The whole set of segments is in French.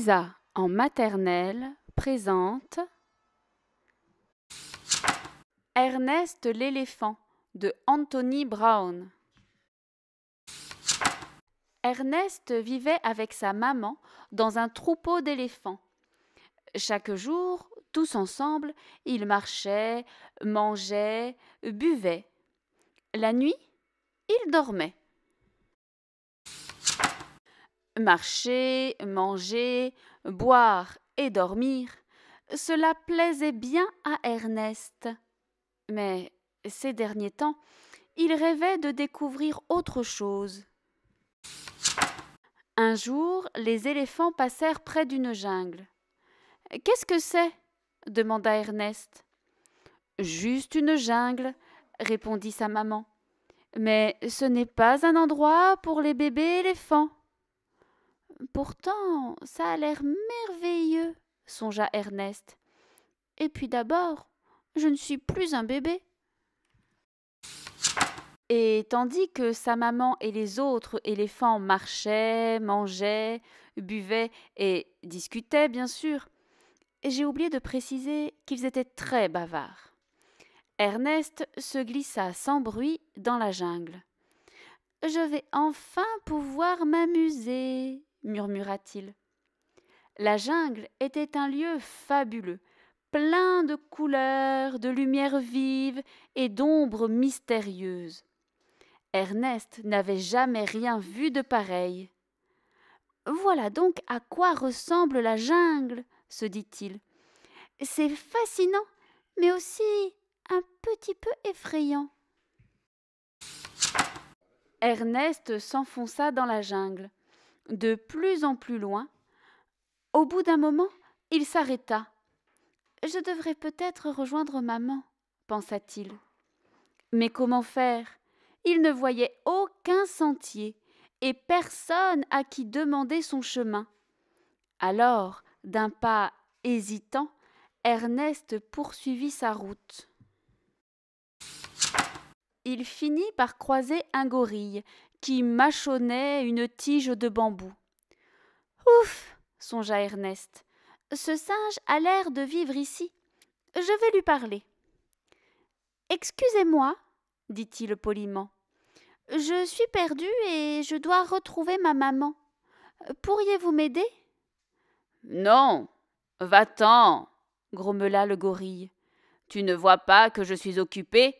Lisa en maternelle présente Ernest l'éléphant de Anthony Brown. Ernest vivait avec sa maman dans un troupeau d'éléphants. Chaque jour, tous ensemble, ils marchaient, mangeaient, buvaient. La nuit, ils dormaient. Marcher, manger, boire et dormir, cela plaisait bien à Ernest. Mais ces derniers temps, il rêvait de découvrir autre chose. Un jour, les éléphants passèrent près d'une jungle. Qu'est-ce que c'est demanda Ernest. Juste une jungle, répondit sa maman. Mais ce n'est pas un endroit pour les bébés éléphants. Pourtant, ça a l'air merveilleux, songea Ernest. Et puis d'abord, je ne suis plus un bébé. Et tandis que sa maman et les autres éléphants marchaient, mangeaient, buvaient et discutaient, bien sûr, j'ai oublié de préciser qu'ils étaient très bavards. Ernest se glissa sans bruit dans la jungle. Je vais enfin pouvoir m'amuser, murmura-t-il. La jungle était un lieu fabuleux, plein de couleurs, de lumières vives et d'ombres mystérieuses. Ernest n'avait jamais rien vu de pareil. Voilà donc à quoi ressemble la jungle, se dit-il. C'est fascinant, mais aussi un petit peu effrayant. Ernest s'enfonça dans la jungle de plus en plus loin. Au bout d'un moment, il s'arrêta. Je devrais peut-être rejoindre maman, pensa-t-il. Mais comment faire Il ne voyait aucun sentier et personne à qui demander son chemin. Alors, d'un pas hésitant, Ernest poursuivit sa route. Il finit par croiser un gorille qui mâchonnait une tige de bambou. Ouf songea Ernest. Ce singe a l'air de vivre ici. Je vais lui parler. Excusez-moi, dit-il poliment. Je suis perdu et je dois retrouver ma maman. Pourriez-vous m'aider Non, va-t'en, grommela le gorille. Tu ne vois pas que je suis occupé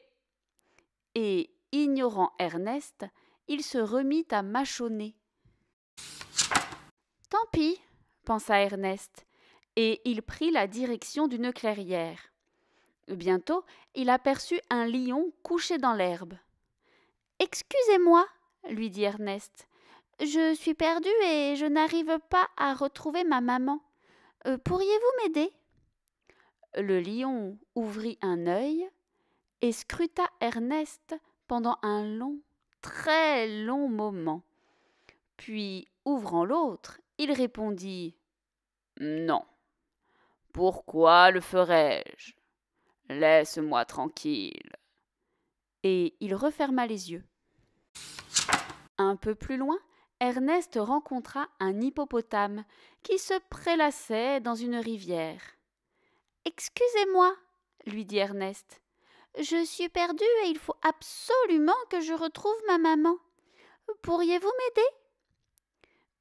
Et, ignorant Ernest, il se remit à mâchonner. Tant pis, pensa Ernest, et il prit la direction d'une clairière. Bientôt, il aperçut un lion couché dans l'herbe. Excusez-moi, lui dit Ernest. Je suis perdu et je n'arrive pas à retrouver ma maman. Euh, pourriez-vous m'aider Le lion ouvrit un œil et scruta Ernest pendant un long très long moment. Puis, ouvrant l'autre, il répondit Non. Pourquoi le ferais-je Laisse-moi tranquille. Et il referma les yeux. Un peu plus loin, Ernest rencontra un hippopotame qui se prélassait dans une rivière. Excusez-moi, lui dit Ernest. Je suis perdue et il faut absolument que je retrouve ma maman. Pourriez-vous m'aider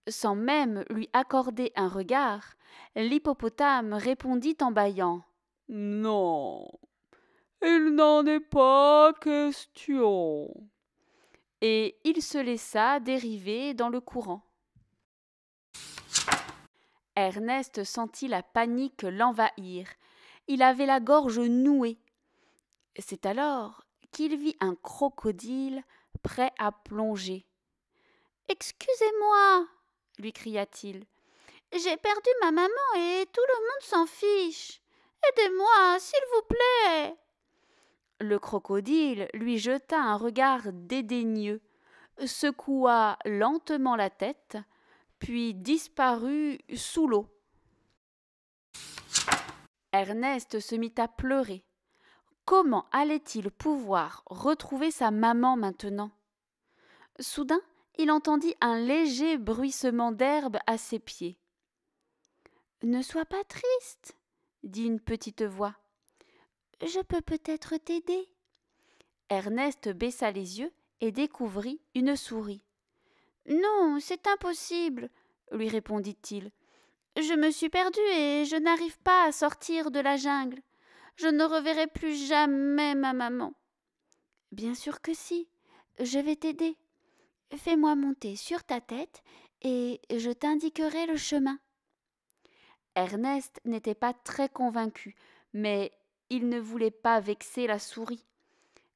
Sans même lui accorder un regard, l'hippopotame répondit en bâillant. Non, il n'en est pas question. Et il se laissa dériver dans le courant. Ernest sentit la panique l'envahir. Il avait la gorge nouée, c'est alors qu'il vit un crocodile prêt à plonger. Excusez-moi, lui cria-t-il. J'ai perdu ma maman et tout le monde s'en fiche. Aidez-moi, s'il vous plaît. Le crocodile lui jeta un regard dédaigneux, secoua lentement la tête, puis disparut sous l'eau. Ernest se mit à pleurer. Comment allait-il pouvoir retrouver sa maman maintenant Soudain, il entendit un léger bruissement d'herbe à ses pieds. Ne sois pas triste, dit une petite voix. Je peux peut-être t'aider. Ernest baissa les yeux et découvrit une souris. Non, c'est impossible, lui répondit-il. Je me suis perdu et je n'arrive pas à sortir de la jungle. Je ne reverrai plus jamais ma maman. Bien sûr que si. Je vais t'aider. Fais-moi monter sur ta tête et je t'indiquerai le chemin. Ernest n'était pas très convaincu, mais il ne voulait pas vexer la souris.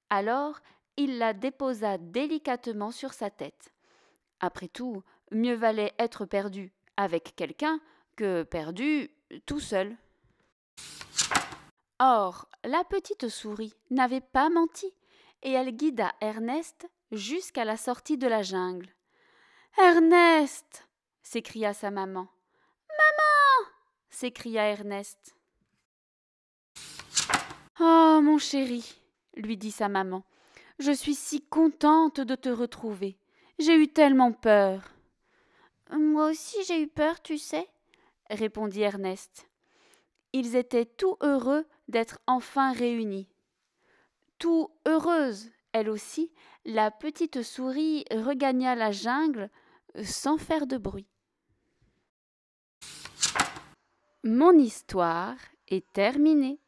Alors il la déposa délicatement sur sa tête. Après tout, mieux valait être perdu avec quelqu'un que perdu tout seul. Or, la petite souris n'avait pas menti, et elle guida Ernest jusqu'à la sortie de la jungle. Ernest s'écria sa maman. Maman s'écria Ernest. Oh, mon chéri, lui dit sa maman, je suis si contente de te retrouver. J'ai eu tellement peur. Moi aussi j'ai eu peur, tu sais, répondit Ernest. Ils étaient tout heureux d'être enfin réunie. Tout heureuse, elle aussi, la petite souris regagna la jungle sans faire de bruit. Mon histoire est terminée.